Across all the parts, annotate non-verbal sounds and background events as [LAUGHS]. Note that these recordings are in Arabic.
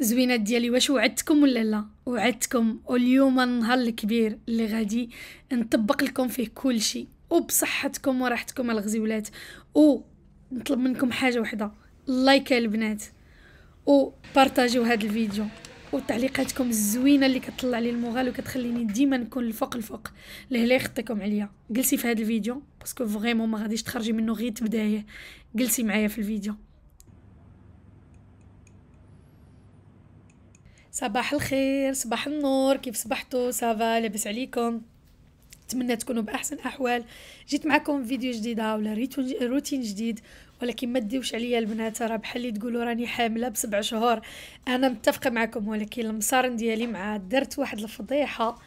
زوينات ديالي واش وعدتكم ولا لا وعدتكم واليوم النهار الكبير اللي غادي نطبق لكم فيه كل شيء وبصحتكم وراحتكم الغزيولات ونطلب منكم حاجه وحده لايك البنات بارطاجيو هذا الفيديو وتعليقاتكم الزوينه اللي كتطلع لي المغال وكتخليني ديما نكون الفوق الفوق لهلا يخطيكم عليا جلسي في هذا الفيديو باسكو فريمون ما غاديش تخرجي منه غير تبدايه جلسي معايا في الفيديو صباح الخير صباح النور كيف صبحتوا سافا لاباس عليكم نتمنى تكونوا باحسن احوال جيت معكم فيديو جديده ولا روتين جديد ولكن ما تديوش عليا البنات راه بحال اللي تقولوا راني حامله بسبع شهور انا متفقه معكم ولكن المصارن ديالي مع درت واحد الفضيحه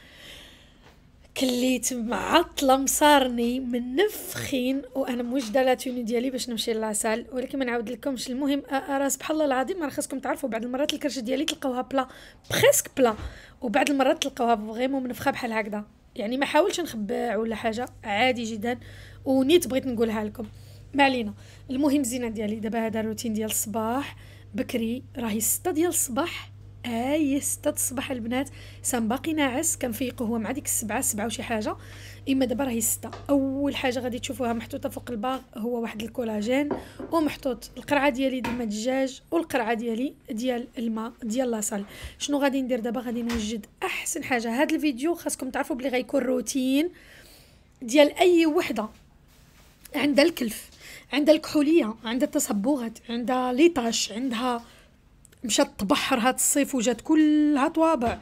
كليت معطله مصارني من نفخين وانا موجده لاتوني ديالي باش نمشي للعسل ولكن ما نعاود لكمش المهم راه سبحان الله العظيم ما خاصكم تعرفوا بعض المرات الكرش ديالي تلقاوها بلا بريسك بلا وبعض المرات تلقاوها فريمون منفخه بحال هكذا يعني ما حاولش نخبع ولا حاجه عادي جدا ونيت بغيت نقولها لكم ما علينا المهم زينه ديالي دابا هذا الروتين ديال الصباح بكري راهي ستة ديال الصباح اي ستة الصباح البنات سام باقي ناعس كنفيقو هو مع ديك السبعة سبعة وشي حاجة اما دابا راهي ستة اول حاجة غادي تشوفوها محطوطة فوق الباغ هو واحد الكولاجين ومحطوط القرعة ديالي ديال الدجاج والقرعة ديالي ديال الماء ديال لاصال شنو غادي ندير دابا غادي نوجد احسن حاجة هاد الفيديو خاصكم تعرفوا بلي غيكون روتين ديال اي وحدة عندها الكلف عندها الكحولية عندها التصبغات عندها ليطاش عندها مشات تبحر هاد الصيف وجات كلها طوابع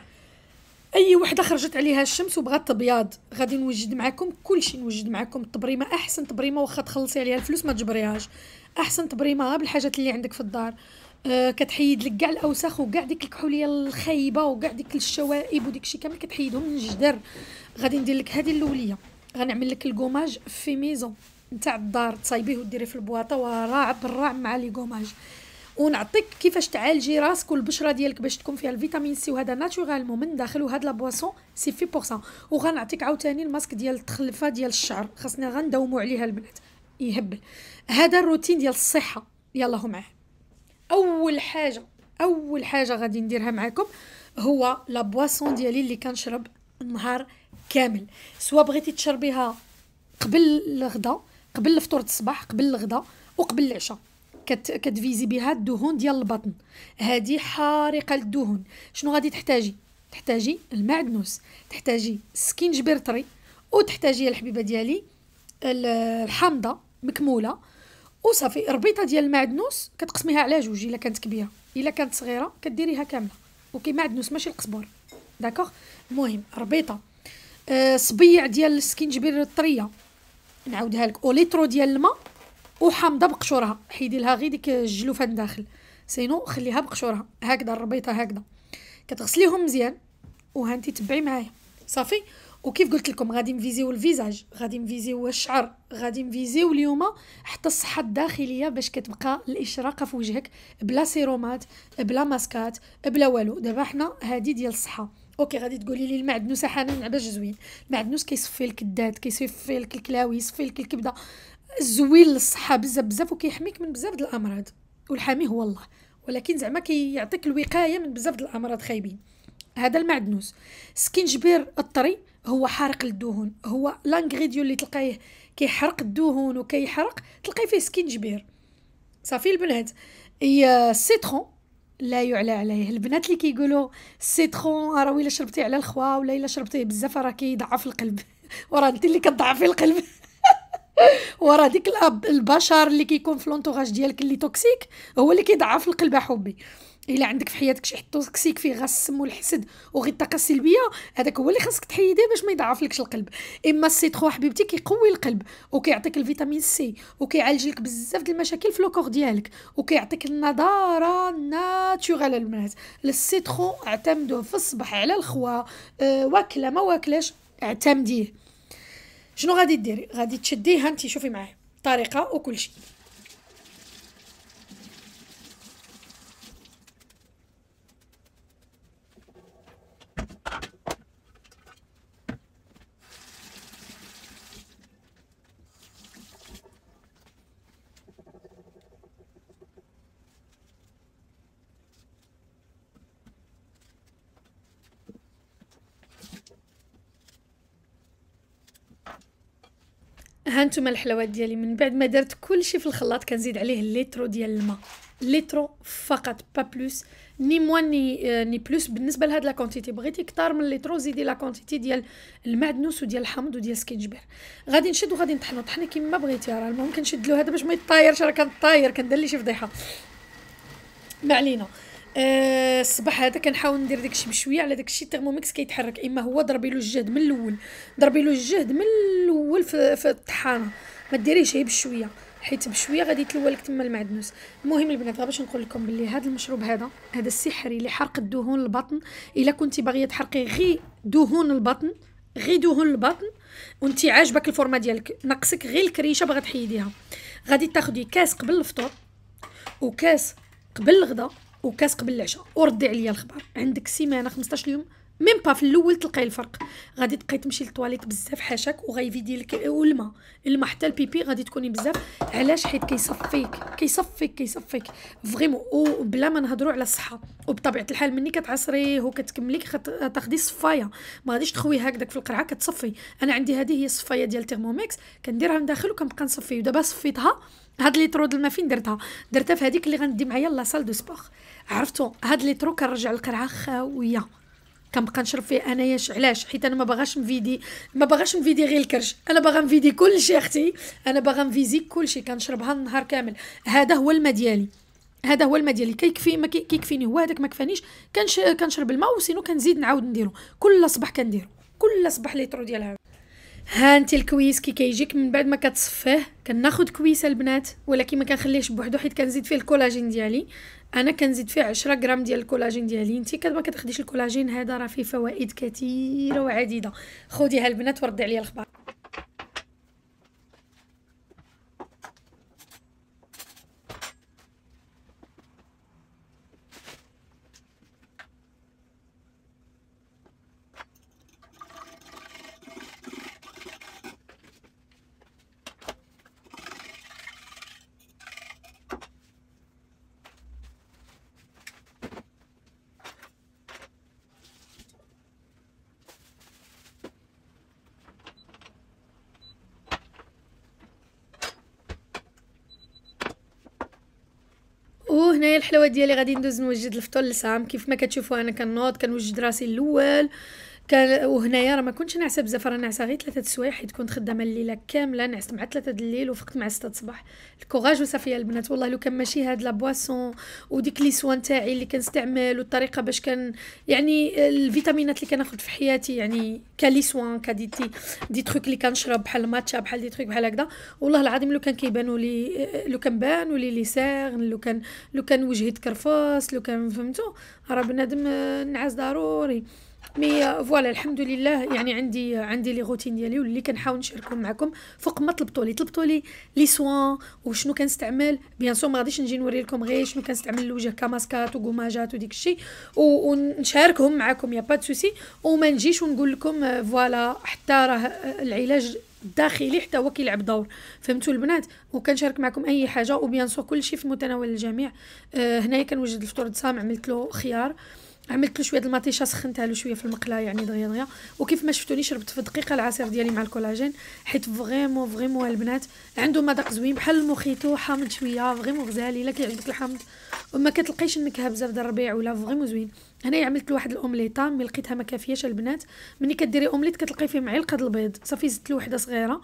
اي وحده خرجت عليها الشمس وبغات تبياض غادي نوجد معكم كلشي نوجد معكم التبريمه احسن تبريمه واخا تخلصي عليها الفلوس ما تجبريهاش احسن تبريمه بالحاجات اللي عندك في الدار أه كتحيد لك كاع الاوساخ وكاع ديك الكحوليه الخايبه وكاع ديك الشوائب وديك الشيء كامل كتحيدهم من الجدر غادي ندير لك هذه الاوليه غنعمل لك الكوماج في ميزون نتاع الدار تصايبيه وديريه في البواطه وراه بالراعم مع لي كوماج ونعطيك كيفاش تعالجي راسك والبشره ديالك باش تكون فيها الفيتامين سي وهذا ناتورالمون من داخل وهاد لابواسون سي في سان وغنعطيك عاوتاني الماسك ديال التخلفه ديال الشعر خاصنا غنداومو عليها البنات يهبل هذا الروتين ديال الصحه يلا هو معاه اول حاجه اول حاجه غادي نديرها معاكم هو لابواسون ديالي اللي كنشرب النهار كامل سوا بغيتي تشربيها قبل الغداء قبل الفطور الصباح قبل الغداء وقبل العشاء كت كتفيزي بها الدهون ديال البطن هذه حارقه للدهون شنو غادي تحتاجي تحتاجي المعدنوس تحتاجي سكينجبرتري وتحتاجي الحبيبه ديالي الحامضه مكموله وصافي ربيطه ديال المعدنوس كتقسميها على جوج الا كانت كبيره الا كانت صغيره كديريها كامله اوكي معدنوس ماشي القزبور داكوغ المهم ربيطه آه، صبيع ديال السكينجبير الطريه نعاودها لك وليترو ديال الماء وحامضه بقشورها حيدي لها غير ديك الجلوفه من الداخل سينو خليها بقشورها هكذا الربيطه هكذا كتغسليهم مزيان وهانتي تبعي معايا صافي وكيف قلت لكم غادي نفيزيو الفيزاج غادي نفيزيو الشعر غادي نفيزيو اليوم حتى الصحه الداخليه باش كتبقى الاشراقه في وجهك بلا سيرومات بلا ماسكات بلا والو دابا حنا هادي ديال الصحه اوكي غادي تقولي لي المعدنوس حنان علاش زوين المعدنوس كيصفي لك الدات كيصفي لك الكلاوي يصفي لك الكبده زوين للصحه بزاف بزاف وكيحميك من بزاف د الامراض والحامي هو الله ولكن زعما كيعطيك الوقايه من بزاف د الامراض خايبين هذا المعدنوس سكينجبير الطري هو حارق للدهون هو لانغريديون اللي تلقايه كيحرق الدهون وكيحرق تلقاي فيه سكينجبير صافي البنات هي سيترون لا يعلى عليه البنات اللي كيقولوا سيترون راه ويلا شربتيه على الخوا ولا الا شربتيه بزاف راه كيضعف القلب [LAUGHS] وراه انت اللي كتضعفي القلب [LAUGHS] وراه ديك الاب البشر اللي كيكون في لونتوراج ديالك اللي توكسيك هو اللي كيضعف القلب حبي الا عندك في حياتك شي حد توكسيك فيه غا السم والحسد وغير الطاقه السلبيه هذاك هو اللي خاصك تحيديه باش ما يضعفلكش القلب اما السيترو حبيبتي كيقوي القلب وكيعطيك الفيتامين سي وكيعالج لك بزاف ديال المشاكل في لوكور ديالك وكيعطيك النضاره ناتورال للناس السيترو اعتمدوه في الصباح على الخوا أه واكله ما واكلاش اعتمديه شنو غادي ديري غادي تشديها انت شوفي معايا الطريقه وكل شيء نتوما الحلوات ديالي من بعد ما درت كلشي في الخلاط كنزيد عليه الليترو ديال الماء ليترو فقط با بلوس ني موان ني آه، ني بلوس بالنسبه لهاد لا كونتيتي بغيتي كثار من الليترو زيدي لا كونتيتي ديال المعدنوس وديال الحامض وديال سكينجبير غادي نشد وغادي نطحنو طحنه كيما بغيتي راه المهم كنشد له هذا باش ما يطايرش راه كنطاير كندير ليه شي فضيحه ما علينا آه، الصباح هذا كنحاول ندير داكشي بشويه على داكشي الثيرموميكس كيتحرك اما هو ضربي له الجهد من الاول ضربي له الجهد من الاول في, في الطحانه ما ديريهش غير بشويه حيت بشويه غادي يتلوى لك تما المعدنوس المهم البنات غير باش نقول لكم بلي هذا المشروب هذا هذا السحري حرق الدهون البطن الا كنتي باغيه تحرقي غير دهون البطن غير دهون البطن وانت عاجبك الفورما ديالك ناقصك غير الكريشه باغا تحيديها غادي تاخدي كاس قبل الفطور وكاس قبل الغدا وكاس قبل العشاء وردي عليا الخبر عندك سيمانه 15 يوم ميم با في الاول تلقاي الفرق غادي تبقاي تمشي للطواليت بزاف حاشاك وغيفيدي لك الماء الماء حتى البيبي غادي تكوني بزاف علاش حيت كيصفيك كيصفيك كيصفيك فريمون وبلا ما نهضروا على الصحه وبطبيعه الحال مني كتعصريه وكتكملي تاخدي صفايه ما غاديش تخوي هكذاك في القرعه كتصفي انا عندي هذه هي الصفايه ديال تيرموميكس كنديرها من داخل وكنبقى نصفي ودابا صفيتها هاد لي ترو ما فين درتها درتها في هذيك اللي غندي معايا لاصال دو سبور عرفتو هاد ترو كنرجع للقرعه خاويه كنبقى نشرب فيه انايا علاش حيت انا ما باغاش نفيدي ما باغاش نفيدي غير الكرش انا باغا نفيدي كلشي اختي انا باغا نفيزي كلشي كنشربها النهار كامل هذا هو الماء ديالي هذا هو الماء ديالي كيكفي ما كيكفيني هو هذاك ما كفانيش كنشرب الماء وسينو كنزيد نعاود نديرو كل صباح كنديرو كل صباح ترو ديالها هانتي الكويس كي كيجيك من بعد ما كتصفيه كناخد كويسه البنات ولكن ما كنخليهش بوحدو حيت كنزيد فيه الكولاجين ديالي انا كنزيد فيه 10 غرام ديال الكولاجين ديالي انت كما ما كتاخديش الكولاجين هذا راه فيه فوائد كثيره وعديده خديها البنات وردي عليا الخبر الحلوه ديالي غادي ندوز نوجد الفطور لسام كيف ما كتشوفوا انا كنوض كنوجد راسي الاول كان وهنايا راه ما كنتش نعسى بزاف راه نعسى غير ثلاثه السوايع حيت كنت خدامه الليله كامله نعست مع ثلاثه د الليل وفقت مع سته الصباح الكوراج وصافيه البنات والله لو كان ماشي هاد لابواسون وديك لي سوان تاعي اللي كنستعمل والطريقه باش كان يعني الفيتامينات اللي كناخذ في حياتي يعني كلي سوان كديتي دي تروك اللي كنشرب بحال الماتشا بحال دي تروك بحال هكذا والله العظيم لو كان كيبانوا لي لو كان بانوا لي لي ساغن لو كان لو كان وجهي تكرفص لو كان فهمتو راه بنادم نعس ضروري مي فوالا الحمد لله يعني عندي عندي لي روتين ديالي واللي كنحاول نشاركهم معكم فوق ما طلبتوا لي طلبتوا لي لي سوان وشنو كنستعمل بيان سو ما غاديش نجي نوري لكم غير شنو كنستعمل الوجه كماسكات وكوماجات وديك الشيء ونشاركهم معكم يا با سوسي وما نجيش ونقول لكم فوالا حتى راه العلاج الداخلي حتى هو كيلعب دور فهمتوا البنات وكنشارك معكم اي حاجه وبيان سو كلشي في متناول الجميع آه، هنايا كنوجد الفطور الصامع عملت له خيار عملت له شويه المطيشه سخنتها له شويه في المقله يعني دغيا دغيا وكيف ما شفتوني شربت في دقيقه العصير ديالي مع الكولاجين حيت فريمون فريمون البنات عنده مذاق زوين بحال المخيتو حامض شويه فريمون غزالي الا كيعجبك الحامض وما كتلقيش النكهه بزاف ديال الربيع ولا فريمون زوين هنايا عملت واحد الاومليطه ملي لقيتها ما كافياش البنات ملي كديري اومليط كتلقاي فيه معلقه البيض صافي زدت له وحده صغيره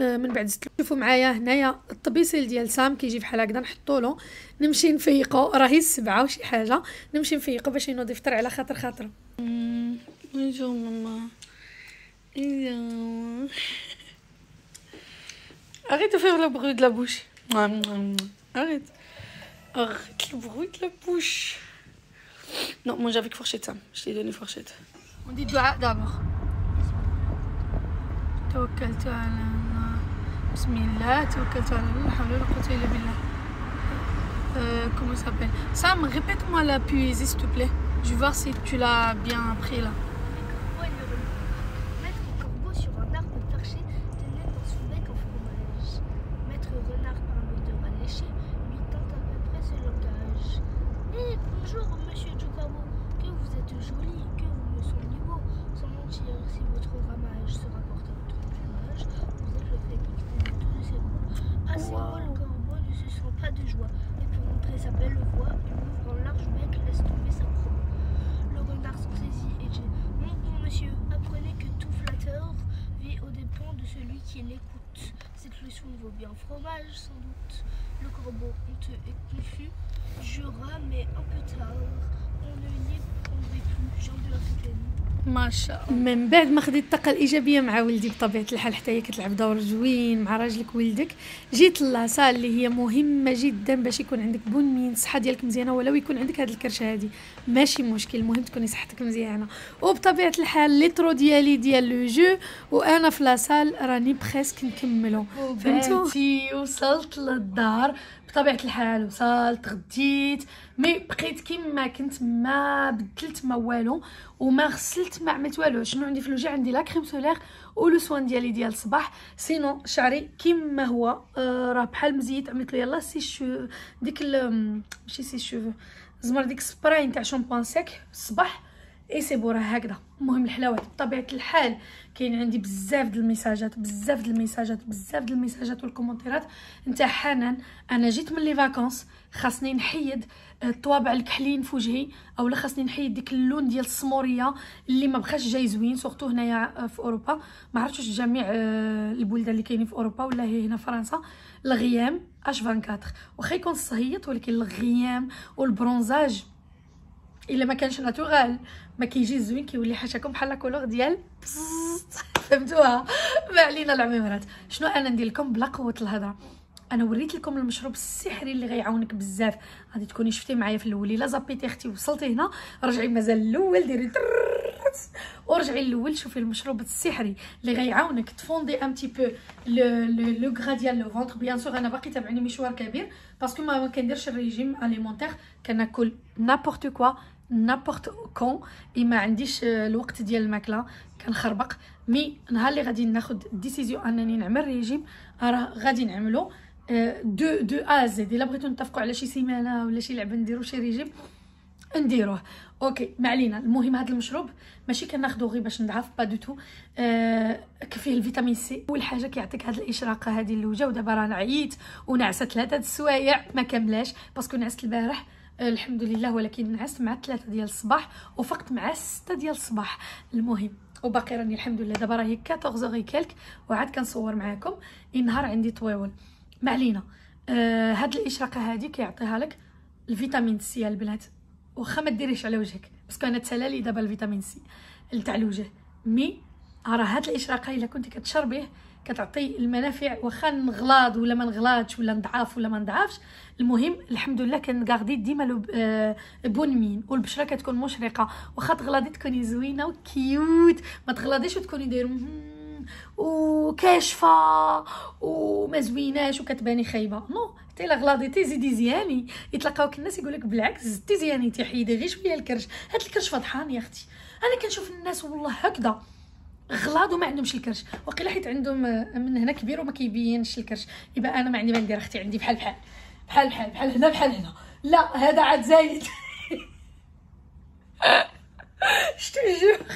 آه، من بعد شوفوا معايا هنايا الطبيسيل ديال سام كيجي بحال هكذا نحطو له نمشي نفيقو راهي السبعة وشي حاجة نمشي نفيقو باش ينوض يفطر على خاطر خاطر بونجور ماما إيه. اريت دو فير لو بروي دو لا بوش اريت نعم، نعم، نعم. اريت لو بروي دو لا بوش نو مون جافيك فورشيت سام جي لي دوني فورشيت اون دي دعاء دابور توكلت على Bismillah, الله توكلت على الله لا حول ولا قوه الا Euh, comment ça s'appelle Sam, répète-moi la poésie, s'il te plaît. Je vais voir si tu l'as bien appris là. ما شاء الله من بعد ما خديت الطاقه الايجابيه مع ولدي بطبيعه الحال حتى هي كتلعب دور زوين مع راجلك ولدك جيت لاصال اللي هي مهمه جدا باش يكون عندك بنيين الصحه ديالك مزيانه ولو يكون عندك هاد الكرشه هادي ماشي مشكل المهم تكوني صحتك مزيانه وبطبيعه الحال لي ترو ديالي ديال لو جو وانا في لاصال راني بريسك نكملو فهمتو وصلت للدار بطبيعه الحال وصلت غديت مي بقيت كيما كنت ما بدلت ما والو وما غسلت ما عملت والو شنو عندي في الوجه عندي لا كريم سولير ولو سوان ديالي ديال الصباح سينو شعري كيما هو آه، راه بحال مزيت عملت له يلاه سي شو ديك ماشي سي شوفو زمر ديك سبراي نتاع شامبون سيك الصباح اي سي بو راه هكذا المهم الحلاوات بطبيعه الحال كاين عندي بزاف د الميساجات بزاف د الميساجات بزاف د الميساجات والكومونتيرات نتاع حنان انا جيت من لي فاكونس خاصني نحيد الطوابع آه، الكحلين في وجهي اولا خاصني نحيد ديك اللون ديال السموريه اللي ما بقاش جاي زوين سورتو هنايا آه، في اوروبا ما عرفتش واش جميع آه، البلدان اللي كاينين في اوروبا ولا هي هنا فرنسا الغيام اش 24 واخا يكون الصهيط ولكن الغيام والبرونزاج الا ما كانش ناتورال ما كيجي زوين كيولي حاشاكم بحال لا ديال [LAUGHS] فهمتوها ما علينا العميمرات شنو انا ندير لكم بلا قوه الهضره انا وريت لكم المشروب السحري اللي غيعاونك بزاف غادي تكوني شفتي معايا في الاول الا زابيتي اختي وصلتي هنا رجعي مازال الاول ديري ورجعي الاول شوفي المشروب السحري اللي غيعاونك تفوندي ام تي بو لو غرا ديال لو فونتر بيان سور انا باقي تابعني مشوار كبير باسكو ما كنديرش الريجيم اليمونتير كناكل نابورت كوا نابورت كون اي ما عنديش الوقت ديال الماكله كنخربق مي نهار اللي غادي ناخذ ديسيزيون انني نعمل ريجيم راه غادي نعملو دو دو ا زد الا بغيتو نتفقوا على شي سيمانه ولا شي لعبه نديرو شي ريجيم نديروه اوكي ما علينا المهم هذا المشروب ماشي كناخذو غير باش نضعف با دو تو آه فيه الفيتامين سي اول حاجه كيعطيك هذه الاشراقه هذه الوجه ودابا راه عييت ونعست ثلاثه السوايع ما كملاش باسكو نعست البارح الحمد لله ولكن نعست مع ثلاثة ديال الصباح وفقت مع ستة ديال الصباح المهم وباقي راني الحمد لله دابا راهي 14 غي كالك وعاد كنصور معاكم النهار عندي طويول ما علينا آه هاد الاشراقه هادي كيعطيها لك الفيتامين سي البنات واخا ما ديريش على وجهك باسكو انا تسلالي دابا الفيتامين سي تاع الوجه مي راه هاد الاشراقه الا كنتي كتشربيه كتعطي المنافع واخا نغلاض ولا ما نغلاضش ولا نضعاف ولا ما نضعفش المهم الحمد لله كنغاردي ديما آه، بون مين والبشره كتكون مشرقه واخا تغلاضي تكوني زوينه وكيوت ما تغلاضيش وتكوني دايره وكاشفه وما زويناش وكتباني خايبه نو حتى الا غلاضيتي زيدي زياني يتلاقاوك الناس يقولك بالعكس زدتي زياني تحيدي غير شويه الكرش هاد الكرش فضحان يا اختي انا كنشوف الناس والله هكذا غلاض وما عندهمش الكرش وقيلا حيت عندهم آه، من هنا كبير وما كيبينش الكرش يبقى انا ما عندي ما ندير اختي عندي بحال بحال بحال بحال بحال هنا بحال هنا لا هذا عاد زايد [LAUGHS] شتو جوغ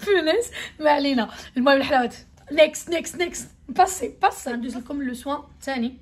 فنس ما علينا المهم الحلاوات نيكست نيكست نيكست باسي باسي ندوز لكم لو سوان الثاني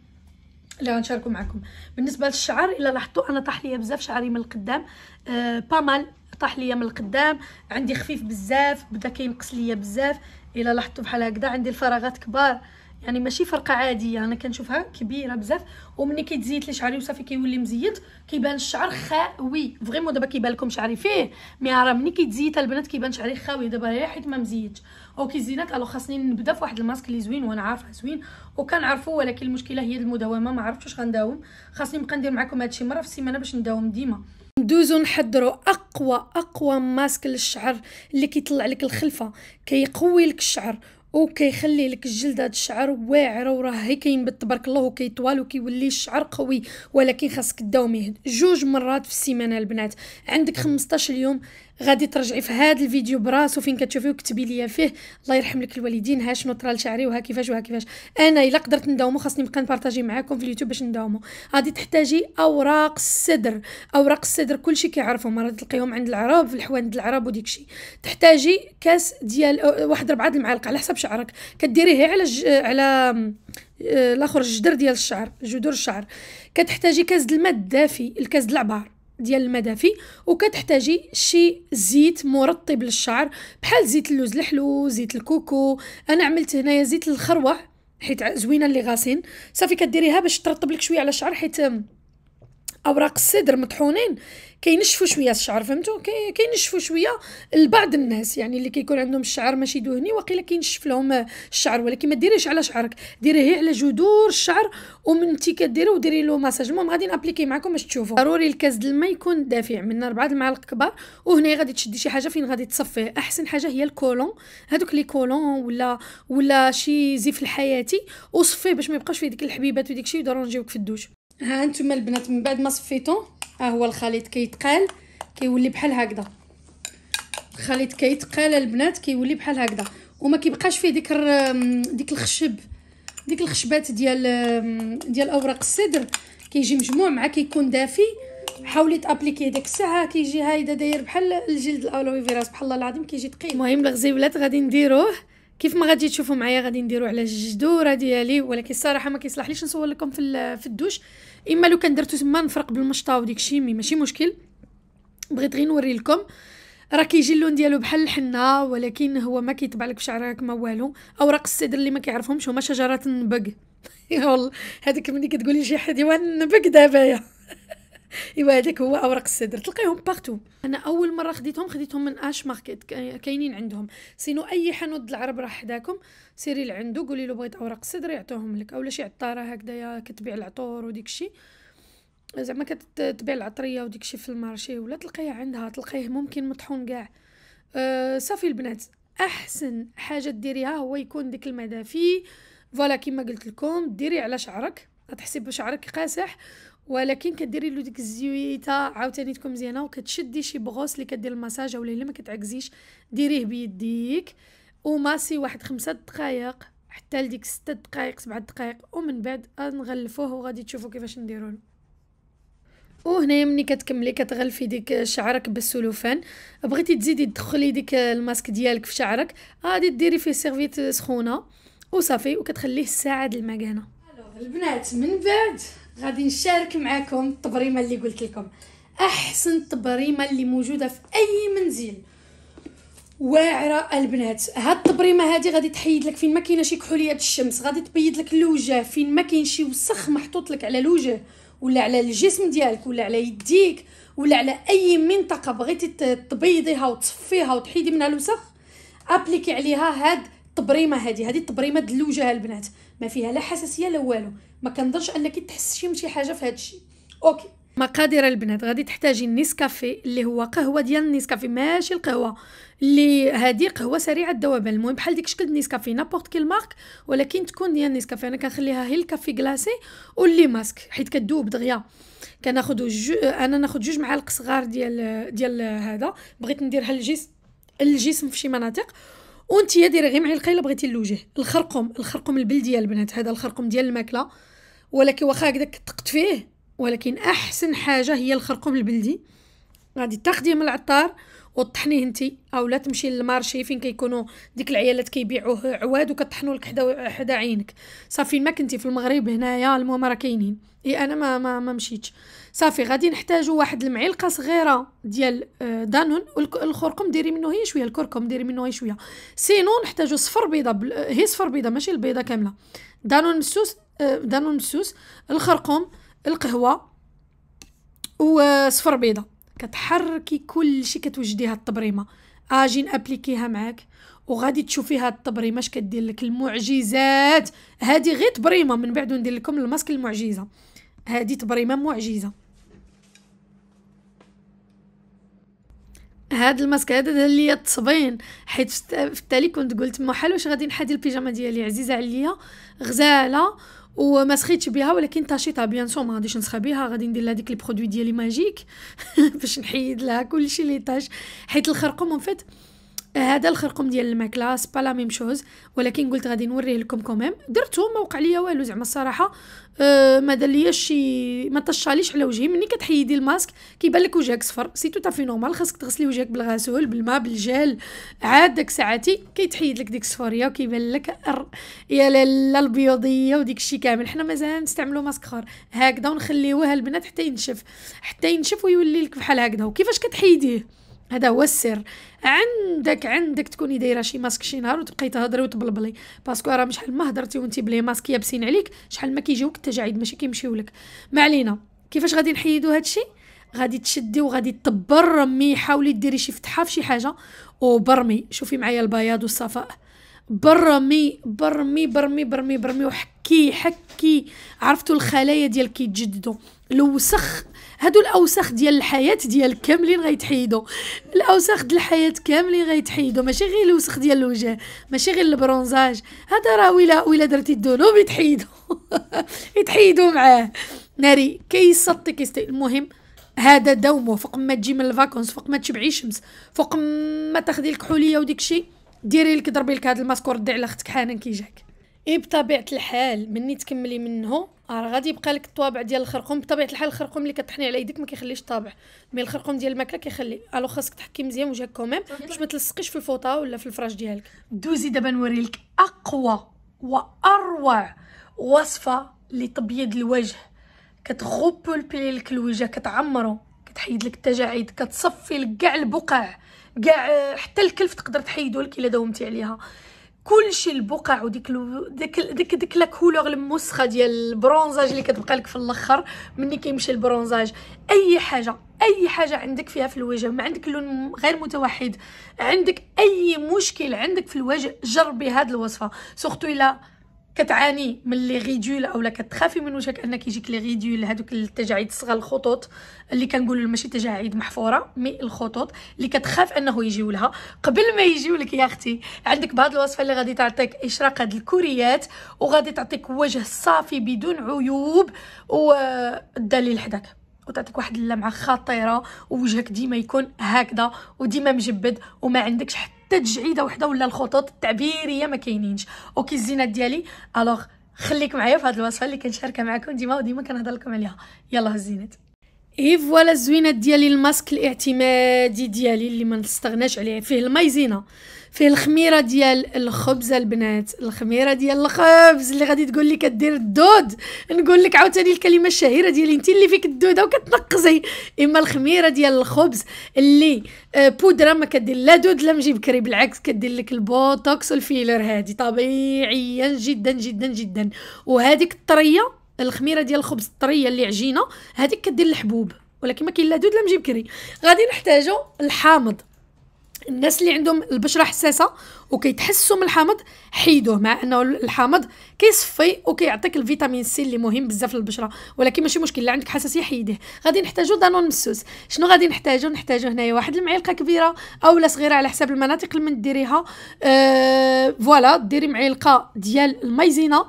اللي غنشاركو معكم بالنسبه للشعر الا لاحظتوا انا طاح ليا بزاف شعري من القدام آه با مال طاح ليا من القدام عندي خفيف بزاف بدا كينقص ليا بزاف الا لاحظتوا بحال هكذا عندي الفراغات كبار يعني ماشي فرقه عاديه انا كنشوفها كبيره بزاف ومني كيتزيت لي شعري وصافي كيولي مزيت كيبان الشعر خاوي فريمون دابا كيبان لكم شعري فيه مي راه مني كيتزيت البنات كيبان شعري خاوي دابا غير حيت ما مزيتش او زينات الو خاصني نبدا فواحد الماسك اللي زوين وانا عارفه زوين وكنعرفو ولكن المشكله هي المداومه ما عرفتش واش غنداوم خاصني نبقى ندير معكم هادشي مره في السيمانه باش نداوم ديما ندوزو نحضروا اقوى اقوى ماسك للشعر اللي كيطلع لك الخلفه كيقوي لك الشعر وكيخلي لك الجلد هاد الشعر واعر وراه هي كينبت تبارك الله وكيطوال وكيولي الشعر قوي ولكن خاصك داوميه جوج مرات في السيمانه البنات عندك 15 يوم غادي ترجعي في هذا الفيديو براسو فين كتشوفيه وكتبي ليا فيه الله يرحم لك الوالدين ها شنو طرا لشعري وها كيفاش وها كيفاش انا الا قدرت نداومو خاصني نبقى نبارطاجي معاكم في اليوتيوب باش نداومو غادي تحتاجي اوراق الصدر اوراق الصدر كلشي كيعرفهم راه تلقيهم عند العرب في الحوانت العرب وديكشي تحتاجي كاس ديال آه، واحد ربعه المعالق على حسب شعرك كديريه على ج... آه، على آه، الاخر الجدر ديال الشعر جذور الشعر كتحتاجي كاس الماء الدافي الكاس العبار ديال المدافي وكتحتاجي شي زيت مرطب للشعر بحال زيت اللوز الحلو زيت الكوكو انا عملت هنايا زيت الخروع حيت زوينه اللي غاسين صافي كديريها باش ترطب لك شويه على الشعر حيت اوراق السدر مطحونين كينشفوا شويه الشعر فهمتوا كينشفوا شويه لبعض الناس يعني اللي كيكون عندهم الشعر ماشي دهني وقيله كينشف لهم الشعر ولكن ما ديريش على شعرك ديريه غير على جذور الشعر ومن تي كديري وديري له مساج المهم غادي نابليكي معكم باش تشوفوا ضروري الكاس د الماء يكون دافع من 4 المعالق كبار وهنا غادي تشدي شي حاجه فين غادي تصفيه احسن حاجه هي الكولون هذوك لي كولون ولا ولا شي زيف الحياتي وصفيه باش ما يبقاش فيه ديك الحبيبات وديك الشيء ودرونجيوك في الدوش ها انتم البنات من بعد ما صفيتو ها هو الخليط كيتقال كيولي بحال هكذا الخليط كيتقال البنات كيولي بحال هكذا وما كيبقاش فيه ديك ديك الخشب ديك الخشبات ديال ديال اوراق السدر كيجي مجموع مع كيكون دافي حاولي تابليكي ديك الساعه كيجي هايدا داير بحال الجلد الاولوي فيراس بحال الله العظيم كيجي ثقيل المهم الغزيولات غادي نديروه كيف ما غادي تشوفوا معايا غادي نديرو على الجدوره ديالي ولكن الصراحه ما كيصلحليش نصور لكم في في الدوش اما لو كان درتو تما نفرق بالمشطه وديك الشيء ماشي مشكل بغيت غير نوري لكم راه كيجي اللون ديالو بحال الحنه ولكن هو ما كيطبع لك في شعرك ما والو اوراق السدر اللي ما كيعرفهمش هما شجرات النبق [LAUGHS] يلا هذيك ملي كتقولي شي حيوان النبق دابايا [LAUGHS] [LAUGHS] ايوا هذاك هو اوراق السدر تلقيهم بارتو انا اول مره خديتهم خديتهم من اش ماركت كاينين عندهم سينو اي حانوت العرب راه حداكم سيري لعندو قولي له بغيت اوراق السدر يعطوهم لك اولا شي عطاره هكذايا كتبيع العطور وديك الشيء زعما كتبيع العطريه وديك الشيء في المارشي ولا تلقيه عندها تلقيه ممكن مطحون كاع أه صافي البنات احسن حاجه ديريها هو يكون ديك المدافي فوالا كيما قلت لكم ديري على شعرك تحسب بشعرك قاسح ولكن كديري له ديك الزويته عاوتاني تكون مزيانه وكتشدي شي بغوص اللي كدير المساج اولا الا ما كتعكزيش ديريه بيديك وماسي واحد خمسة دقائق حتى لديك ستة دقائق سبعة دقائق ومن بعد نغلفوه وغادي تشوفوا كيفاش نديرو له وهنايا ملي كتكملي كتغلفي ديك شعرك بالسلوفان بغيتي تزيدي تدخلي ديك الماسك ديالك في شعرك غادي ديري فيه سيرفيت سخونه وصافي وكتخليه ساعه المكانه البنات من بعد غادي نشارك معاكم التبريمه اللي قلت لكم احسن تبريمه اللي موجوده في اي منزل واعره البنات هاد التبريمه هادي غادي تحيد لك فين ما كاينه شي كحوليات الشمس غادي تبيض لك الوجه فين ما كاين شي وسخ محطوط لك على الوجه ولا على الجسم ديالك ولا على يديك ولا على اي منطقه بغيتي تبيضيها وتصفيها وتحيدي منها الوسخ ابليكي عليها هاد التبريمه هادي هادي التبريمه د الوجه البنات ما فيها لا حساسيه لا والو ما كنظنش انك تحسي بشي حاجه في هذا الشيء اوكي مقادير البنات غادي تحتاجي النسكافيه اللي هو قهوه ديال النسكافيه ماشي القهوه اللي هذه قهوه سريعه الذوبان المهم بحال ديك شكل النسكافيه نابورت كيل مارك ولكن تكون ديال النسكافيه انا كنخليها هي الكافي غلاسي واللي ماسك حيت كذوب دغيا كناخذ جو... انا ناخذ جوج معالق صغار ديال ديال هذا بغيت نديرها للجسم الجسم في شي مناطق وانت ديري غير معي القيله بغيتي الوجه الخرقوم الخرقوم البلدي البنات هذا الخرقوم ديال الماكله ولكن واخا هكداك طقت فيه ولكن احسن حاجه هي الخرقوم البلدي غادي تاخديه من العطار وطحنيه انت او لا تمشي للمارشي فين كيكونوا ديك العيالات كيبيعوه عواد وكطحنوا لك حدا حدا عينك صافي ما كنتي في المغرب هنايا المهم راه كاينين اي انا ما ما, ما مشيتش صافي غادي نحتاجوا واحد المعلقه صغيره ديال آه، دانون الخرقوم ديري منه هي شويه الكركم ديري منه هي شويه سينو نحتاجوا صفر بيضه بل... آه، هي صفر بيضه ماشي البيضه كامله دانون مسوس آه، دانون مسوس الخرقوم القهوه وصفر بيضه كتحركي كل شيء كتوجديها التبريمه اجي نابليكيها معاك وغادي تشوفي هاد التبريمه اش كدير لك المعجزات هادي غير تبريمه من بعد ندير لكم الماسك المعجزه هادي تبريمه معجزه هاد الماسك هذا دار ليا التصبين حيت في التالي كنت قلت ما واش غادي نحادي البيجامه ديالي عزيزه عليا غزاله وما سخيتش بها ولكن طاشيتها بيان سو ما غاديش نسخى بها غادي ندير لها ديك البرودوي ديالي ماجيك [LAUGHS] باش نحيد لها كلشي لي طاش حيت الخرقوم فات هذا الخرقوم ديال الماكله سبا لا ميم شوز ولكن قلت غادي نوريه لكم كوميم درتو ما وقع ليا والو زعما الصراحه أه ما دار ليا شي ما طشاليش على وجهي ملي كتحيدي الماسك كيبان لك وجهك صفر سي تو تافي نورمال خاصك تغسلي وجهك بالغسول بالماء بالجل عاد داك ساعاتي كيتحيد لك ديك الصفوريه وكيبان لك أر... يا لالا البيوضيه وديك الشي كامل حنا مازال نستعملو ماسك اخر هكذا ونخليوه البنات حتى ينشف حتى ينشف ويولي لك بحال هكذا وكيفاش كتحيديه هذا هو السر عندك عندك تكوني دايره شي ماسك شي نهار وتبقاي تهضري وتبلبلي باسكو راه شحال ما هضرتي وانت بلي ماسك يابسين عليك شحال ما كيجيوك التجاعيد ماشي كيمشيو لك ما علينا كيفاش غادي نحيدو هادشي غادي تشدي وغادي تبر حاولي ديري شي فتحه في شي حاجه وبرمي شوفي معايا البياض والصفاء برمي برمي برمي برمي برمي وحكي حكي عرفتوا الخلايا ديالك كيتجددوا الوسخ هادو الاوساخ ديال الحياه ديالك كاملين غيتحيدوا الاوساخ ديال الحياه كاملين غيتحيدوا ماشي غير الوسخ ديال الوجه ماشي غير البرونزاج هذا راه ولا ولا درتي الذنوب يتحيدوا [LAUGHS] يتحيدوا معاه ناري كيصطي كيستي المهم هذا دوم فوق ما تجي من الفاكونس فوق ما تشبعي الشمس فوق ما تاخدي الكحوليه وديك شي ديري لك ضربي لك هذا الماسك وردي على اختك حنان كيجاك اي بطبيعه الحال مني تكملي منه راه غادي يبقى لك الطوابع ديال الخرقوم بطبيعه الحال الخرقوم اللي كطحني على يديك ما كيخليش طابع مي الخرقوم ديال الماكله كيخلي الو خاصك تحكي مزيان وجهك كوميم باش ما تلصقيش في الفوطه ولا في الفراش ديالك دوزي دابا نوري لك اقوى واروع وصفه لتبييض الوجه كتغوبولبي لك الوجه كتعمرو كتحيد لك التجاعيد كتصفي لك كاع البقع كاع حتى الكلف تقدر تحيدو لك الا داومتي عليها كلشي البقع وديك ال... ديك ديك ديك لا كولور الموسخه ديال البرونزاج اللي كتبقى لك في الاخر ملي كيمشي البرونزاج اي حاجه اي حاجه عندك فيها في الوجه ما عندك لون غير متوحد عندك اي مشكل عندك في الوجه جربي هاد الوصفه سورتو الا كتعاني من لي غيدول اولا كتخافي من وجهك انك يجيك لي غيدول هذوك التجاعيد صغار الخطوط اللي كنقولوا ماشي تجاعيد محفوره مي الخطوط اللي كتخاف انه يجيو لها قبل ما يجيو لك يا اختي عندك بهاد الوصفه اللي غادي تعطيك اشراق هاد الكوريات وغادي تعطيك وجه صافي بدون عيوب والدليل حداك وتعطيك واحد اللمعه خطيره ووجهك ديما يكون هكذا وديما مجبد وما عندكش حتى حتى تجعيده وحده ولا الخطوط التعبيريه ما كاينينش اوكي الزينات ديالي الوغ خليك معايا في هذه الوصفه اللي كنشاركها معكم ديما وديما كنهضر لكم عليها يلا الزينات اي فوالا الزوينات ديالي الماسك الاعتمادي ديالي اللي ما نستغناش عليه فيه المايزينا فيه الخميره ديال الخبز البنات الخميره ديال الخبز اللي غادي تقول لي كدير الدود نقول لك عاوتاني الكلمه الشهيره ديالي انت اللي فيك الدوده وكتنقزي اما الخميره ديال الخبز اللي آه، بودره ما كدير لا دود لا مجيب كري بالعكس كدير لك البوتوكس والفيلر هادي طبيعيا جدا جدا جدا وهذيك الطريه الخميره ديال الخبز الطريه اللي عجينه هذيك كدير الحبوب ولكن ما كاين لا دود لا مجيب كري غادي نحتاجو الحامض الناس اللي عندهم البشره حساسه وكيتحسوا من الحامض حيدوه مع انه الحامض كيصفي وكيعطيك الفيتامين سي اللي مهم بزاف للبشره ولكن ماشي مشكل اللي عندك حساسيه حيديه غادي نحتاجو دانون مسوس شنو غادي نحتاجو نحتاجو هنايا واحد المعلقه كبيره اولا صغيره على حساب المناطق اللي من ديريها آه فوالا ديري معلقه ديال المايزينا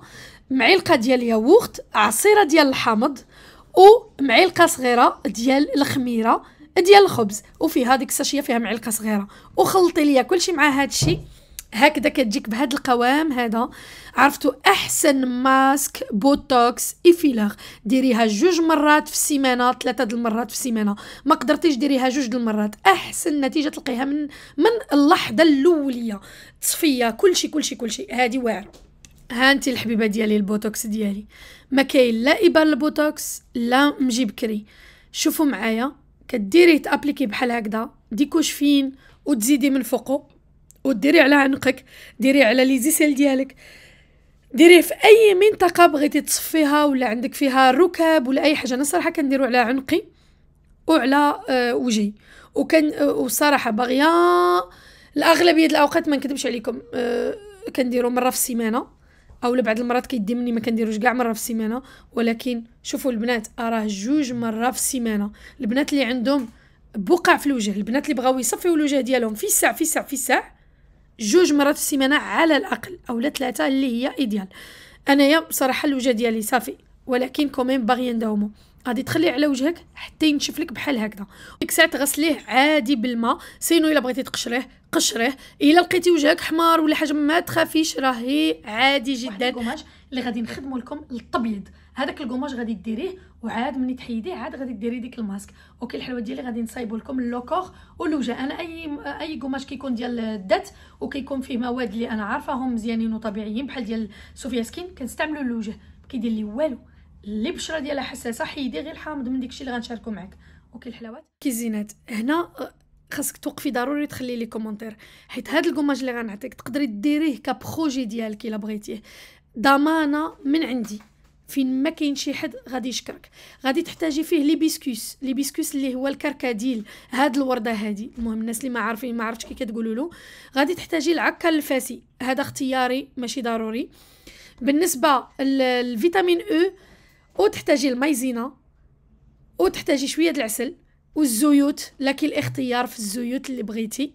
معلقه ديال الياغورت عصيره ديال الحامض ومعلقه صغيره ديال الخميره ديال الخبز وفي هذيك الساشيه فيها معلقه صغيره وخلطي ليا كلشي مع هذا الشيء هكذا كتجيك بهذا القوام هذا عرفتوا احسن ماسك بوتوكس ايفيلر ديريها جوج مرات في السيمانه ثلاثه د المرات في السيمانه ما قدرتيش ديريها جوج د المرات احسن نتيجه تلقيها من من اللحظه الاوليه تصفيه كلشي كلشي كلشي هذه واعره ها انت الحبيبه ديالي البوتوكس ديالي ما كاين لا ابر البوتوكس لا مجيب كري شوفوا معايا كديري تابليكي بحال هكذا ديكوش فين وتزيدي من فوقه وديري على عنقك ديري على لي زيسيل ديالك ديريه في اي منطقه بغيتي تصفيها ولا عندك فيها ركاب ولا اي حاجه انا صراحه كنديرو على عنقي وعلى آه، وجهي وكان آه، وصراحه باغيه الاغلبيه ديال الاوقات ما نكذبش عليكم آه، كنديرو مره في السيمانه او لبعض المرات كيدي مني ما كنديروش كاع مره في السيمانه ولكن شوفوا البنات راه جوج مره في السيمانه البنات اللي عندهم بقع في الوجه البنات اللي بغاو يصفيو الوجه ديالهم في الساع في الساع في الساع جوج مرات في السيمانه على الاقل اولا ثلاثه اللي هي ايديال انايا بصراحه الوجه ديالي صافي ولكن كومين باغي نداومو غادي تخليه على وجهك حتى ينشف لك بحال هكذا ديك الساعه تغسليه عادي بالماء سينو الا بغيتي تقشريه قشريه الا لقيتي وجهك حمار ولا حاجه ما تخافيش راهي عادي جدا القماش اللي غادي نخدمو لكم الطبيض هذاك القماش غادي ديريه وعاد ملي تحيديه عاد غادي ديري ديك الماسك اوكي الحلوه ديالي غادي نصايبو لكم لوكور والوجه انا اي اي قماش كيكون ديال الدات وكيكون فيه مواد اللي انا عارفاهم مزيانين وطبيعيين بحال ديال سوفيا سكين كنستعملو الوجه كيدير لي والو اللي بشره ديالها حساسه حيدي غير الحامض من داكشي اللي غنشاركو معاك اوكي الحلاوات كي زينات هنا أه، خاصك توقفي ضروري تخلي لي كومونتير حيت هاد الكوماج اللي غنعطيك تقدري ديريه كبروجي ديالك الا بغيتيه ضمانه من عندي فين ما كاين شي حد غادي يشكرك غادي تحتاجي فيه لي بيسكوس لي بيسكوس اللي هو الكركديل هاد الورده هادي المهم الناس اللي ما عارفين ما عرفتش كي كتقولوا له غادي تحتاجي العكا الفاسي هذا اختياري ماشي ضروري بالنسبه للفيتامين او e، وتحتاجي المايزينا وتحتاجي شويه العسل والزيوت لك الاختيار في الزيوت اللي بغيتي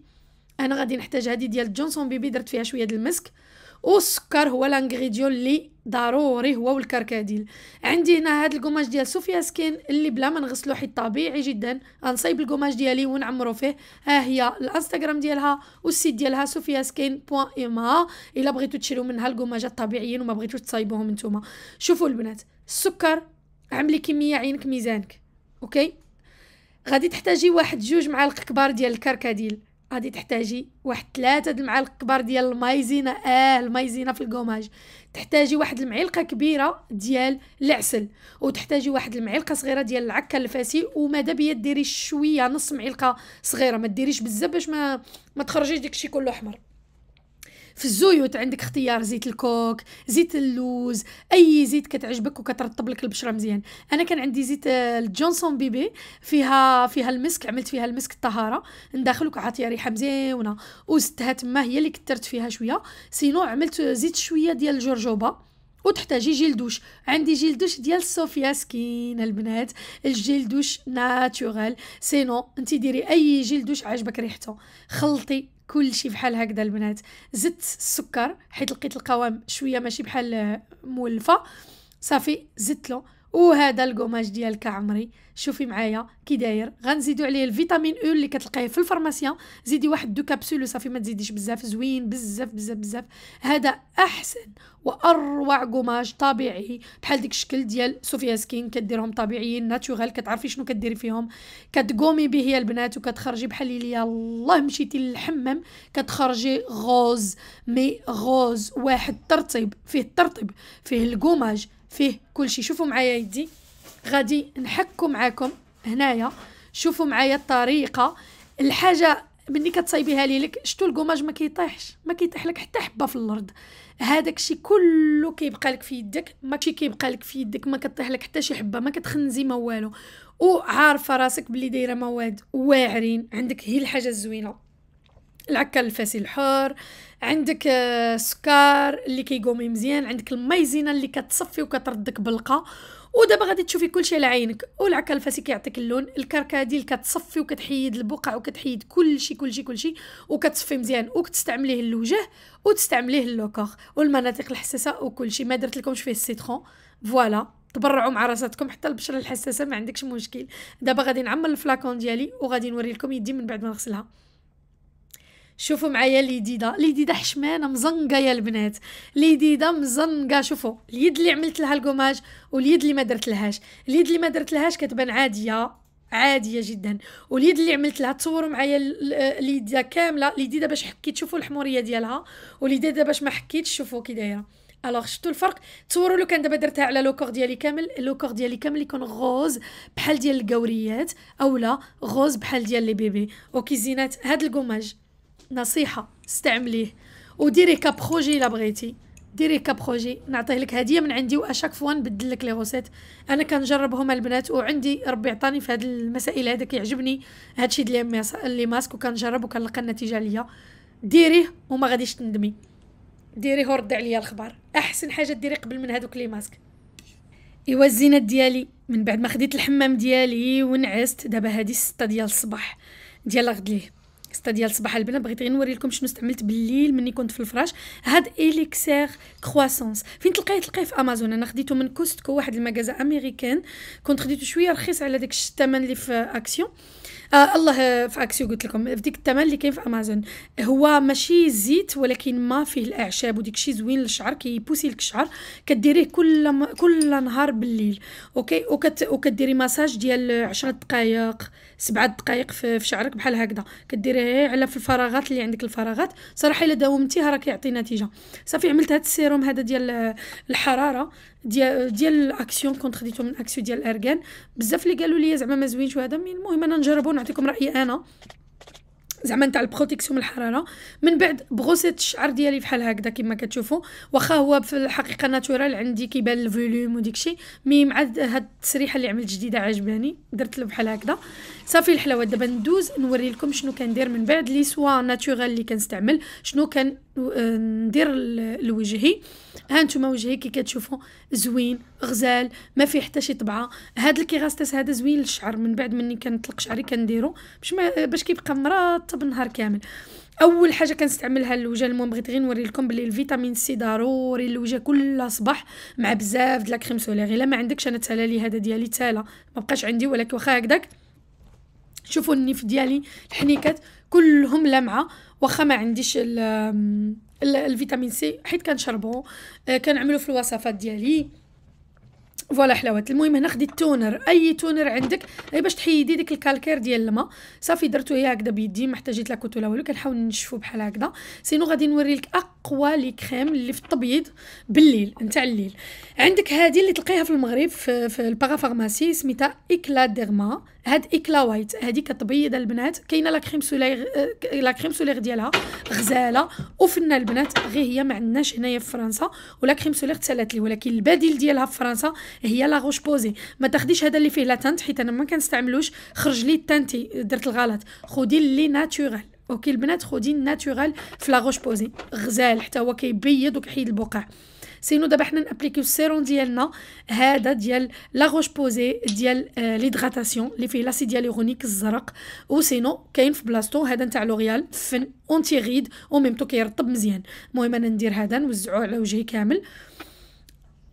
انا غادي نحتاج هذه ديال جونسون بيبي درت فيها شويه المسك والسكر هو لانغريديون اللي ضروري هو والكركديل عندي هنا هاد القماش ديال صوفيا سكين اللي بلا ما نغسلو حيت طبيعي جدا غنصايب القماش ديالي ونعمرو فيه ها هي الانستغرام ديالها والسيت ديالها صوفيا سكين بوان اما الا بغيتو تشريو منها القماشات الطبيعيين وما بغيتوش تصايبوهم نتوما شوفوا البنات السكر عملي كميه عينك ميزانك اوكي غادي تحتاجي واحد جوج معالق كبار ديال الكركديل غادي تحتاجي واحد ثلاثة د المعالق كبار ديال المايزينا اه المايزينا في الكوماج تحتاجي واحد المعلقه كبيره ديال العسل وتحتاجي واحد المعلقه صغيره ديال العكه الفاسي وماذا بيا ديري شويه نص معلقه صغيره ما ديريش بزاف باش ما ما تخرجيش داكشي كله احمر في الزيوت عندك اختيار زيت الكوك زيت اللوز اي زيت كتعجبك وكترطب لك البشره مزيان انا كان عندي زيت آه، الجونسون بيبي فيها فيها المسك عملت فيها المسك الطهاره ندخل وكحط ريحه مزيونه وزدتها تما هي اللي كثرت فيها شويه سينو عملت زيت شويه ديال الجرجوبه وتحتاجي جيل دوش عندي جيل دوش ديال صوفيا سكين البنات الجيل دوش ناتورال سينو انت ديري اي جيل دوش عجبك ريحته خلطي كل شيء بحال هكذا البنات زدت السكر حيت لقيت القوام شويه ماشي بحال آه، مولفه صافي زدت له وهذا القماش ديالك عمري شوفي معايا كي داير غنزيدو عليه الفيتامين او اللي كتلقاه في الفرماسيا زيدي واحد دو كابسول وصافي ما تزيديش بزاف زوين بزاف بزاف بزاف هذا احسن واروع قماش طبيعي بحال ديك الشكل ديال سوفيا سكين كديرهم طبيعيين ناتورال كتعرفي شنو كديري فيهم كتقومي به البنات وكتخرجي بحال ليا الله مشيتي للحمام كتخرجي غوز مي غوز واحد ترطيب فيه الترطيب فيه القماش فيه كل شيء شوفوا معايا يدي غادي نحكو معاكم هنايا شوفوا معايا الطريقه الحاجه ملي كتصايبيها لك شتو القماش ما كيطيحش ما كيطيح لك حتى حبه في الارض هذاك الشيء كله كيبقى لك في يدك ماشي كيبقى لك في يدك ما كطيح لك حتى شي حبه ما كتخنزي ما والو وعارفه راسك بلي دايره مواد واعرين عندك هي الحاجه الزوينه العكر الفاسي الحر عندك آه، سكر اللي كيقومي مزيان عندك الميزينه اللي كتصفي وكتردك بالقه ودابا غادي تشوفي كلشي على عينك والعكا الفاسي كيعطيك اللون الكركادي اللي كتصفي وكتحيد البقع وكتحيد كلشي كلشي كلشي وكتصفي مزيان وكتستعمليه للوجه وتستعمليه للوكور والمناطق الحساسه وكلشي ما درت لكمش فيه السيترون فوالا تبرعوا مع راساتكم حتى البشره الحساسه ما عندكش مشكل دابا غادي نعمر الفلاكون ديالي وغادي نوري لكم يدي من بعد ما نغسلها شوفوا معايا ليديدا ليديدا حشمانه مزنقه يا البنات ليديدا مزنقه شوفوا اليد اللي عملت لها القماش واليد اللي ما درت لهاش اليد اللي ما درت لهاش كتبان عاديه عاديه جدا واليد اللي عملت لها تصوروا معايا ليديا كامله ليديدا باش حكيت شوفوا الحموريه ديالها وليديدا باش ما حكيتش شوفوا كي دايره الوغ شفتوا الفرق تصوروا لو كان دابا درتها على كور ديالي كامل كور ديالي كامل يكون غوز بحال ديال القوريات اولا غوز بحال ديال لي بيبي اوكي زينات هاد القماش نصيحه استعمليه وديري كابروجي الا بغيتي ديري كابروجي نعطيه لك هديه من عندي واشاك فوا نبدل لك لي غوسيت انا كنجربهم البنات وعندي ربي عطاني في هاد المسائل هذا كيعجبني هادشي ديال لي ماسك وكنجرب وكنلقى النتيجه ليا ديريه وما غاديش تندمي ديريه ورد عليا الخبر احسن حاجه ديري قبل من هادوك لي ماسك ايوا الزينات ديالي من بعد ما خديت الحمام ديالي ونعست دابا هادي 6 ديال الصباح ديال غد ليه الوصفه ديال صباح البنات بغيت غير نوري لكم شنو استعملت بالليل مني كنت في الفراش هاد اليكسير كرواسونس فين تلقاه تلقاه في امازون انا خديته من كوستكو واحد المغازا امريكان كنت خديته شويه رخيص على داك الثمن اللي في اكسيون آه الله في اكسيو قلت لكم في ديك الثمن اللي كاين في امازون هو ماشي زيت ولكن ما فيه الاعشاب وديك الشيء زوين للشعر كيبوسي لك الشعر كديريه كل م... كل نهار بالليل اوكي وكت... وكديري مساج ديال 10 دقائق سبعة دقائق في شعرك بحال هكذا كديري على في الفراغات اللي عندك الفراغات صراحه الا داومتيها راه كيعطي نتيجه صافي عملت هذا السيروم هذا ديال الحراره ديال ديال الاكسيون كنت خديته من اكسيو ديال الارغان بزاف اللي قالوا لي زعما ما زوينش وهذا المهم انا نجربو نعطيكم رايي انا زعما نتاع البروتيكسيون من الحراره من بعد بغوسيت الشعر ديالي بحال هكذا كما كتشوفوا واخا هو في الحقيقه ناتورال عندي كيبان الفوليوم الشيء مي مع هاد التسريحه اللي عملت جديده عجباني درت له بحال هكذا صافي الحلاوه دابا ندوز نوري لكم شنو كندير من بعد لي سوا ناتورال اللي كنستعمل شنو كان آه، ندير لوجهي ها نتوما وجهي كي كتشوفوا زوين غزال ما فيه حتى شي طبعه هاد الكيغاستاس هذا زوين للشعر من بعد مني كنطلق شعري كنديرو باش باش كيبقى مرات حسب النهار كامل اول حاجه كنستعملها الوجه المهم بغيت غير نوري لكم بلي الفيتامين سي ضروري للوجه كل صباح مع بزاف د لا سوليغ الا ما عندكش انا تالا لي هذا ديالي تالا ما بقاش عندي ولكن واخا هكداك شوفوا النيف ديالي الحنيكات كلهم لامعه واخا ما عنديش الفيتامين سي حيت كنشربو آه، كنعملو في الوصفات ديالي فوالا حلاوات المهم هنا خديت التونر اي تونر عندك غير باش تحيدي ديك الكالكير ديال الماء صافي درتو هي هكذا بيدي ما احتاجيت لا كوت ولا والو كنحاول نشفو بحال هكذا سينو غادي نوريلك اقوى لي كريم اللي في التبييض بالليل نتاع الليل عندك هذه اللي تلقيها في المغرب في, في البارافارماسي سميتها ايكلا ديرما هاد ايكلا وايت هادي كتبيض البنات كاينه لا كريم سوليغ آه، لا كريم سوليغ ديالها غزاله وفنا البنات غير هي ما عندناش هنايا في فرنسا ولا كريم سوليغ تسالات لي ولكن البديل ديالها في فرنسا هي لا غوش بوزي ما تاخديش هذا اللي فيه لا تانت حيت انا ما كنستعملوش خرج لي التانتي درت الغلط خدي لي ناتورال اوكي البنات خدي ناتورال في لا غوش بوزي غزال حتى هو كيبيض وكيحيد البقع سينو دابا حنا نابليكيو السيرون ديالنا هذا ديال لا غوش بوزي ديال آه، ليدغاتاسيون اللي فيه لاسيد هيالورونيك الزرق وسينو كاين في بلاصتو هذا نتاع لوريال فن اونتي غيد وميم تو كيرطب مزيان المهم انا ندير هذا نوزعو على وجهي كامل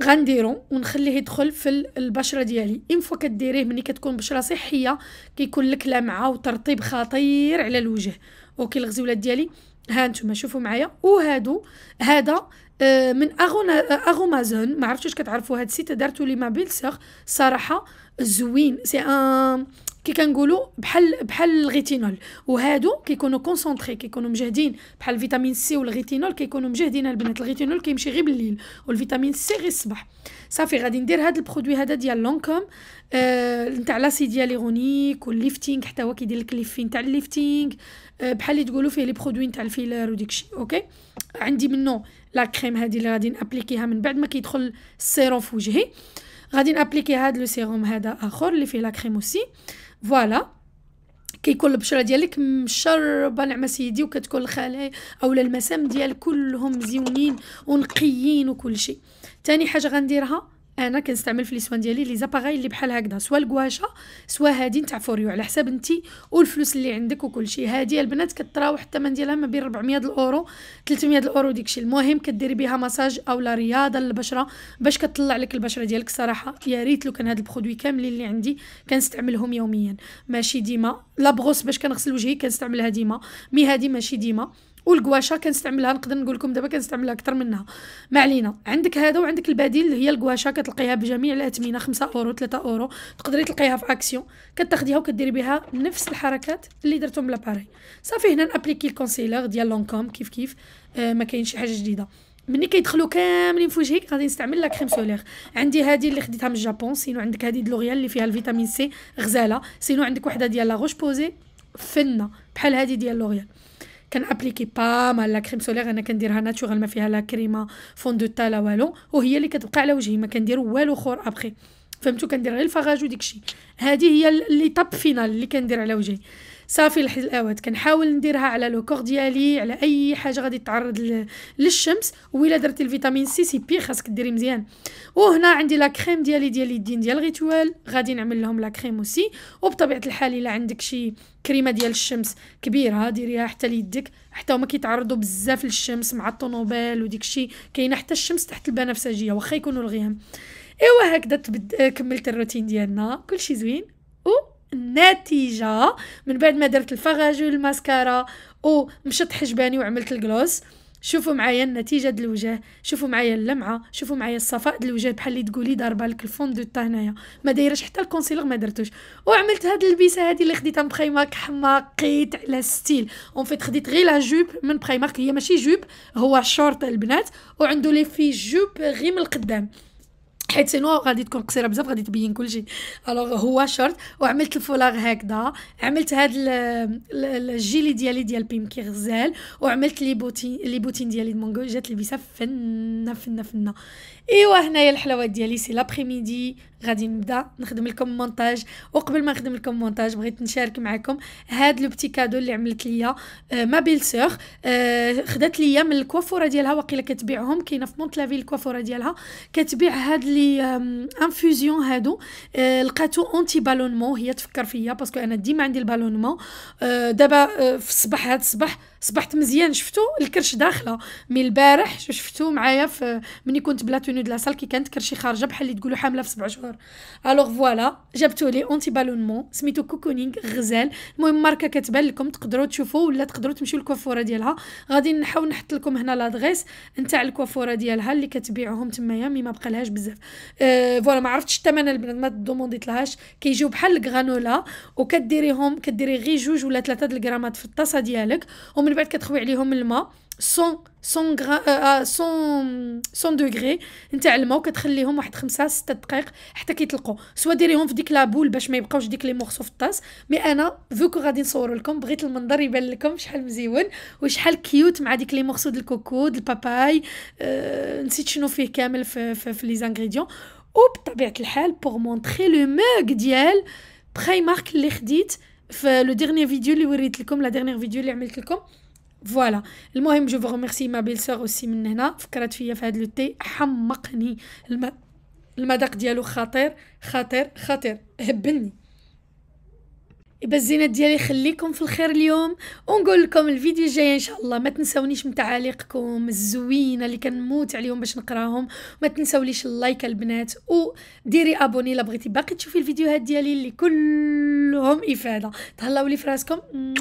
غنديرو ونخليه يدخل في البشره ديالي ان فوا كديريه ملي كتكون بشره صحيه كيكون لك لمعه وترطيب خطير على الوجه اوكي الغزولات ديالي ها انتم شوفوا معايا وهادو هذا آه، من اغونا اغومازون ما عرفتش كتعرفوا هاد السيت دارتو لي ما سيغ صراحه زوين سي ان كي كنقولوا بحال بحال الغيتينول وهادو كيكونوا كونسونطري كيكونوا مجهدين بحال الفيتامين سي والغيتينول كيكونوا مجهدين البنات الغيتينول كيمشي غير بالليل والفيتامين سي غير الصباح صافي غادي ندير هاد البرودوي هذا ديال لونكوم آه نتاع لاسيد دياليغونيك والليفتينغ حتى هو كيدير لك ليفين تاع الليفتينغ آه بحال اللي تقولوا فيه لي برودوي نتاع الفيلر وديك الشيء اوكي عندي منه لا كريم هادي اللي غادي نابليكيها من بعد ما كيدخل السيروم في وجهي غادي نابليكي هاد لو سيروم هذا اخر اللي فيه لا كريم اوسي فوالا كيكون البشره ديالك مشربه نعمه سيدي وكتكون الخلايا اولا المسام ديالك كلهم مزيونين ونقيين وكل شيء تاني حاجه غنديرها انا كنستعمل في ليسوان ديالي لي زاباغاي اللي بحال هكذا سوا الكواشا سوا هادي نتاع فوريو على حساب انت والفلوس اللي عندك وكل شيء هادي البنات كتراوح الثمن ديالها ما بين 400 الاورو 300 الاورو ديكشي المهم كديري بها مساج او لا رياضه للبشره باش كطلع لك البشره ديالك صراحه يا ريت لو كان هاد البرودوي كاملين اللي عندي كنستعملهم يوميا ماشي ديما لا باش كنغسل وجهي كنستعملها ديما مي هادي ماشي ديما والكواشا كنستعملها نقدر نقول لكم دابا كنستعملها اكثر منها ما علينا عندك هذا وعندك البديل اللي هي الكواشا كتلقيها بجميع الاثمنه 5 اورو 3 اورو تقدري تلقيها في اكسيون كتاخديها وكديري بها نفس الحركات اللي درتهم بلاباري صافي هنا نابليكي الكونسيلر ديال لونكوم كيف كيف آه ما كاين شي حاجه جديده ملي كيدخلوا كاملين في وجهك غادي نستعمل لا كريم سولير عندي هذه اللي خديتها من جابون سينو عندك هذه دلوغيال اللي فيها الفيتامين سي غزاله سينو عندك وحده ديال لا روش بوزي فنه بحال هذه ديال لوريال كنابليكي با مع لا كريم سولير انا كنديرها ناتشورال ما فيها لا كريمه فون دو تالا لا والو وهي اللي كتبقى على وجهي ما كندير والو خور ابخي فهمتو كندير غير الفراج وديكشي هذه هي طاب فينال اللي كندير على وجهي صافي لحد كنحاول نديرها على لو كور ديالي على اي حاجه غادي تعرض للشمس الا درتي الفيتامين سي سي بي خاصك ديري مزيان وهنا عندي لا كريم ديالي ديال اليدين ديال غيتوال غادي نعمل لهم لا كريم اوسي وبطبيعه الحال الا عندك شي كريمه ديال الشمس كبيره ديريها حتى ليدك حتى هما كيتعرضوا بزاف للشمس مع الطوموبيل وديك الشيء كاينه حتى الشمس تحت البنفسجيه واخا يكونوا الغيام ايوا هكذا كملت الروتين ديالنا كلشي زوين و النتيجه من بعد ما درت الفغاج الماسكارا ومشط حجباني وعملت الجلوس شوفوا معايا النتيجه د الوجه شوفوا معايا اللمعه شوفوا معايا الصفاء د الوجه بحال اللي تقولي دار بالك الفون دو تا هنايا ما دايرش حتى الكونسيلر ما درتوش وعملت هاد البيسة هادي اللي خديتها من بريمارك حماقيت على ستيل اون فيت خديت غير لا جوب من بريمارك هي ماشي جوب هو شورت البنات وعندو لي في جوب غير من القدام حيت سينو غادي تكون قصيره بزاف غادي تبين كلشي الوغ هو شورت وعملت الفولاغ هكذا عملت هاد الجيلي ديالي ديال بيمكي غزال وعملت لي بوتين لي بوتين ديالي مونغو جات لبسه فنه فنه فنه ايوا هنايا الحلاوه ديالي سي لابري ميدي غادي نبدا نخدم لكم مونتاج وقبل ما نخدم لكم مونتاج بغيت نشارك معكم هاد لو بتي كادو اللي عملت ليا آه، ما بيل سور آه، خدات ليا من الكوافوره ديالها وقيلا كتبيعهم كاينه في لافي الكوافوره ديالها كتبيع هاد لي انفوزيون هادو آه، لقاتو اونتي بالونمون هي تفكر فيا باسكو انا ديما عندي البالونمون دابا في الصباح هاد الصباح صبحت مزيان شفتو الكرش داخله من البارح شفتو معايا في ملي كنت بلا تونو دلا سال كي كانت كرشي خارجه بحال اللي تقولوا حامله في سبع شهور الوغ فوالا جابتو لي اونتي بالونمون سميتو كوكونينغ غزال المهم ماركه كتبان لكم تقدروا تشوفوا ولا تقدروا تمشيو للكوافوره ديالها غادي نحاول نحط لكم هنا لادغيس نتاع الكوافوره ديالها اللي كتبيعهم تمايا مي ما بقالهاش بزاف أه فوالا ما عرفتش الثمن البنات ما دومونديتلهاش كيجيو بحال الكرانولا وكديريهم كديري غير جوج ولا ثلاثه د الغرامات في الطاسه ديالك ومن من بعد كتخوي عليهم الماء 100 100 غرا 100 100 نتاع الماء وكتخليهم واحد خمسة ستة دقائق حتى كيطلقوا سوا ديريهم في ديك لابول باش ما يبقاوش ديك لي مورسو في الطاس مي انا فوكو غادي نصور لكم بغيت المنظر يبان لكم شحال مزيون وشحال كيوت مع ديك لي مورسو ديال الكوكو ديال الباباي أه نسيت شنو فيه كامل في في, في لي زانغريديون وبطبيعه الحال بوغ مونطري لو موغ ديال براي مارك اللي خديت في لو ديرني فيديو اللي وريت لكم لا ديرنيغ فيديو اللي عملت لكم فوالا المهم جو ميرسي ما بيل سور اوسي من هنا فكرت فيا في هاد لو تي حمقني الم... المذاق ديالو خطير خطير خطير هبلني يبقى الزينات ديالي خليكم في الخير اليوم ونقول لكم الفيديو الجاي ان شاء الله ما تنساونيش من تعاليقكم الزوينه اللي كنموت عليهم باش نقراهم ما تنساوليش اللايك البنات وديري ابوني الا بغيتي باقي تشوفي الفيديوهات ديالي اللي كلهم افاده تهلاو لي فراسكم